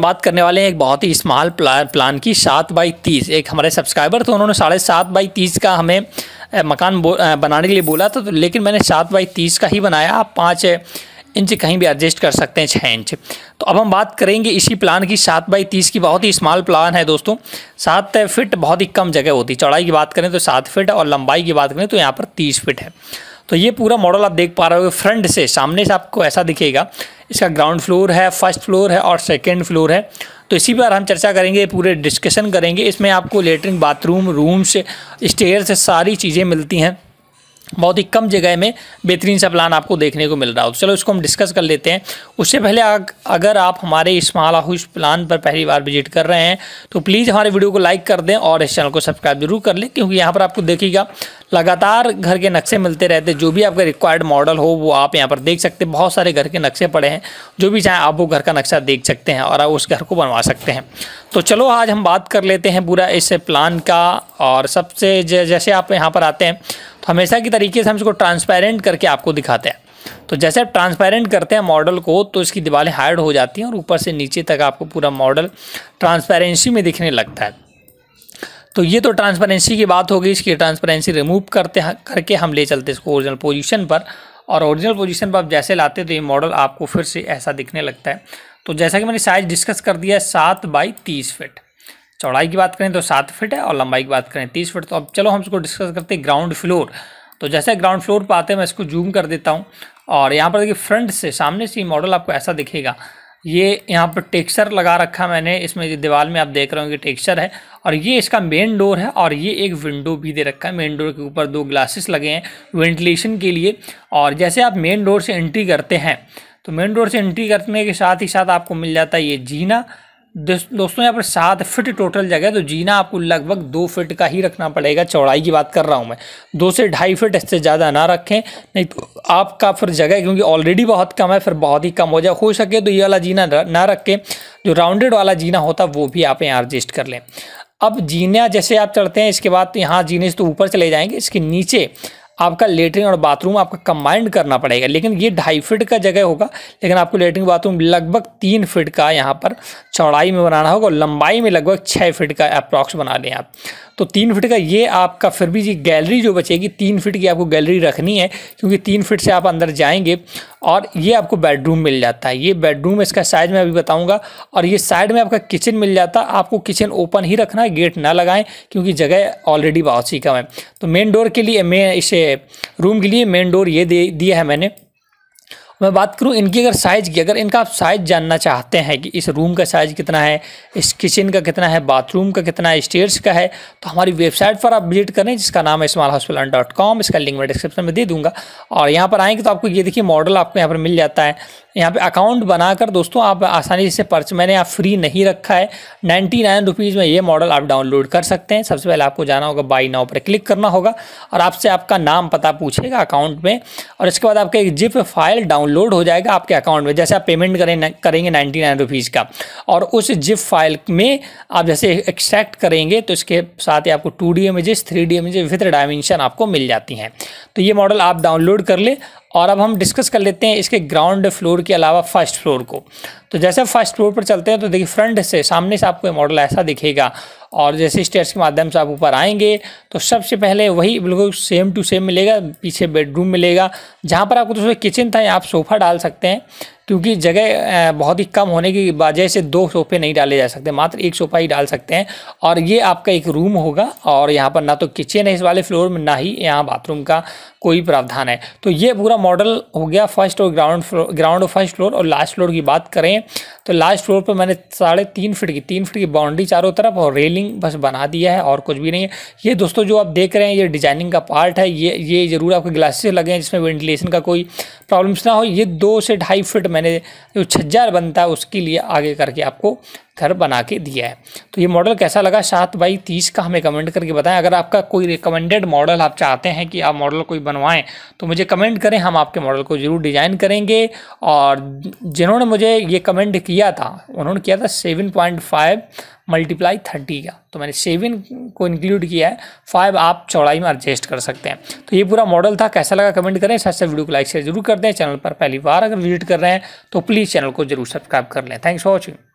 बात करने वाले हैं एक बहुत ही स्मॉल प्लान प्लान की सात बाई तीस एक हमारे सब्सक्राइबर थे उन्होंने साढ़े सात बाई तीस का हमें मकान बनाने के लिए बोला था तो लेकिन मैंने सात बाई तीस का ही बनाया आप पाँच इंच कहीं भी एडजस्ट कर सकते हैं छः इंच तो अब हम बात करेंगे इसी प्लान की सात बाई तीस की बहुत ही स्मॉल प्लान है दोस्तों सात फिट बहुत ही कम जगह होती है चौड़ाई की बात करें तो सात फिट और लंबाई की बात करें तो यहाँ पर तीस फिट है तो ये पूरा मॉडल आप देख पा रहे हो फ्रंट से सामने से आपको ऐसा दिखेगा इसका ग्राउंड फ्लोर है फर्स्ट फ्लोर है और सेकेंड फ्लोर है तो इसी पर हम चर्चा करेंगे पूरे डिस्कशन करेंगे इसमें आपको लेटरिन बाथरूम रूम्स स्टेयर से सारी चीज़ें मिलती हैं बहुत ही कम जगह में बेहतरीन सा प्लान आपको देखने को मिल रहा हो तो चलो इसको हम डिस्कस कर लेते हैं उससे पहले आग, अगर आप हमारे इस माल हाउस प्लान पर पहली बार विजिट कर रहे हैं तो प्लीज़ हमारे वीडियो को लाइक कर दें और इस चैनल को सब्सक्राइब जरूर कर लें क्योंकि यहाँ पर आपको देखिएगा लगातार घर के नक्शे मिलते रहते जो भी आपका रिक्वायर्ड मॉडल हो वो आप यहाँ पर देख सकते हैं बहुत सारे घर के नक्शे पड़े हैं जो भी चाहें आप वो घर का नक्शा देख सकते हैं और आप उस घर को बनवा सकते हैं तो चलो आज हम बात कर लेते हैं पूरा इस प्लान का और सबसे जैसे आप यहाँ पर आते हैं तो हमेशा की तरीके से हम इसको ट्रांसपेरेंट करके आपको दिखाते हैं तो जैसे आप ट्रांसपेरेंट करते हैं मॉडल को तो इसकी दीवारें हार्ड हो जाती हैं और ऊपर से नीचे तक आपको पूरा मॉडल ट्रांसपेरेंसी में दिखने लगता है तो ये तो ट्रांसपेरेंसी की बात होगी इसकी ट्रांसपेरेंसी रिमूव करते करके हम ले चलते इसको ओरिजिनल पोजिशन पर और ओरिजिनल पोजिशन पर आप जैसे लाते तो ये मॉडल आपको फिर से ऐसा दिखने लगता है तो जैसा कि मैंने साइज डिस्कस कर दिया है सात बाई तीस फिट चौड़ाई की बात करें तो सात फिट है और लंबाई की बात करें तीस फिट तो अब चलो हम इसको डिस्कस करते हैं ग्राउंड फ्लोर तो जैसे ग्राउंड फ्लोर पर आते हैं मैं इसको जूम कर देता हूँ और यहाँ पर देखिए फ्रंट से सामने से मॉडल आपको ऐसा दिखेगा ये यहाँ पर टेक्सचर लगा रखा मैंने इसमें दीवार में आप देख रहे होंगे टेक्सचर है और ये इसका मेन डोर है और ये एक विंडो भी दे रखा है मेन डोर के ऊपर दो ग्लासेस लगे हैं वेंटिलेशन के लिए और जैसे आप मेन डोर से एंट्री करते हैं तो मेन डोर से एंट्री करने के साथ ही साथ आपको मिल जाता है ये जीना दोस्तों यहाँ पर सात फिट टोटल जगह तो जीना आपको लगभग दो फिट का ही रखना पड़ेगा चौड़ाई की बात कर रहा हूँ मैं दो से ढाई फिट इससे ज़्यादा ना रखें नहीं तो आपका फिर जगह क्योंकि ऑलरेडी बहुत कम है फिर बहुत ही कम हो जाए हो सके तो ये वाला जीना ना रख के जो राउंडेड वाला जीना होता वो भी आप यहाँ एडजस्ट कर लें अब जीना जैसे आप चढ़ते हैं इसके बाद तो यहाँ जीने से तो ऊपर चले जाएंगे इसके नीचे आपका लेटरिन और बाथरूम आपका कंबाइंड करना पड़ेगा लेकिन ये ढाई फिट का जगह होगा लेकिन आपको लेटरिन बाथरूम लगभग तीन फिट का यहाँ पर चौड़ाई में बनाना होगा और लंबाई में लगभग छः फिट का अप्रॉक्स बना लें आप तो तीन फिट का ये आपका फिर भी जी गैलरी जो बचेगी तीन फिट की आपको गैलरी रखनी है क्योंकि तीन फिट से आप अंदर जाएंगे और ये आपको बेडरूम मिल जाता है ये बेडरूम इसका साइज मैं अभी बताऊँगा और ये साइड में आपका किचन मिल जाता है आपको किचन ओपन ही रखना है गेट ना लगाएं क्योंकि जगह ऑलरेडी बहुत सी कम है तो मेन डोर के लिए मैं इसे रूम के लिए मेन डोर ये दे दिया है मैंने मैं बात करूँ इनकी अगर साइज़ की अगर इनका आप साइज़ जानना चाहते हैं कि इस रूम का साइज़ कितना है इस किचन का कितना है बाथरूम का कितना है स्टेयर्स का है तो हमारी वेबसाइट पर आप विजिट करें जिसका नाम है इस्माल हॉस्पिटल डॉट कॉम इसका लिंक मैं डिस्क्रिप्शन में दे दूँगा और यहाँ पर आएँगे तो आपको ये देखिए मॉडल आपको यहाँ पर मिल जाता है यहाँ पर अकाउंट बनाकर दोस्तों आप आसानी से पर्च मैंने यहाँ फ्री नहीं रखा है नाइन्टी नाइन रुपीज़ में ये मॉडल आप डाउनलोड कर सकते हैं सबसे पहले आपको जाना होगा बाई नाव पर क्लिक करना होगा और आपसे आपका नाम पता पूछेगा अकाउंट में और इसके बाद आपका एक जिप फाइल डाउनलोड लोड हो जाएगा आपके अकाउंट में जैसे आप पेमेंट करें करेंगे नाइन्टी नाइन रुपीज़ का और उस जिप फाइल में आप जैसे एक्सट्रैक्ट करेंगे तो इसके साथ ही आपको two D images three D images with dimension आपको मिल जाती हैं तो ये मॉडल आप डाउनलोड कर ले और अब हम डिस्कस कर लेते हैं इसके ग्राउंड फ्लोर के अलावा फर्स्ट फ्लोर को तो जैसे फर्स्ट फ्लोर पर चलते हैं तो देखिए फ्रंट से सामने से आपको मॉडल ऐसा दिखेगा और जैसे स्टेयर्स के माध्यम से आप ऊपर आएंगे तो सबसे पहले वही बिल्कुल सेम टू सेम मिलेगा पीछे बेडरूम मिलेगा जहाँ पर आपको दोस्तों किचन था आप सोफ़ा डाल सकते हैं क्योंकि जगह बहुत ही कम होने की वजह से दो सोफ़े नहीं डाले जा सकते मात्र एक सोफ़ा ही डाल सकते हैं और ये आपका एक रूम होगा और यहाँ पर ना तो किचन है इस वाले फ्लोर में ना ही यहाँ बाथरूम का कोई प्रावधान है तो ये पूरा मॉडल हो गया फर्स्ट और ग्राउंड फ्लोर ग्राउंड और फर्स्ट फ्लोर और लास्ट फ्लोर की बात करें तो लास्ट फ्लोर पर मैंने साढ़े तीन फीट की तीन फिट की बाउंड्री चारों तरफ और रेलिंग बस बना दिया है और कुछ भी नहीं है ये दोस्तों जो आप देख रहे हैं ये डिजाइनिंग का पार्ट है ये ये ज़रूर आपके ग्लासेस लगे हैं जिसमें वेंटिलेशन का कोई प्रॉब्लम्स ना हो ये दो से ढाई फिट मैंने जो छज्जार बनता है उसके लिए आगे करके आपको घर बना के दिया है तो ये मॉडल कैसा लगा सात बाई तीस का हमें कमेंट करके बताएं अगर आपका कोई रिकमेंडेड मॉडल आप चाहते हैं कि आप मॉडल कोई बनवाएं तो मुझे कमेंट करें हम आपके मॉडल को ज़रूर डिज़ाइन करेंगे और जिन्होंने मुझे ये कमेंट किया था उन्होंने किया था seven point five multiply thirty का तो मैंने सेवन को इंक्लूड किया है फाइव आप चौड़ाई में एडजस्ट कर सकते हैं तो ये पूरा मॉडल था कैसा लगा कमेंट करें साथ साथ वीडियो को लाइक शेयर जरूर कर दें चैनल पर पहली बार अगर विजिट कर रहे हैं तो प्लीज़ चैनल को जरूर सब्सक्राइब कर लें थैंक्स फॉर वॉचिंग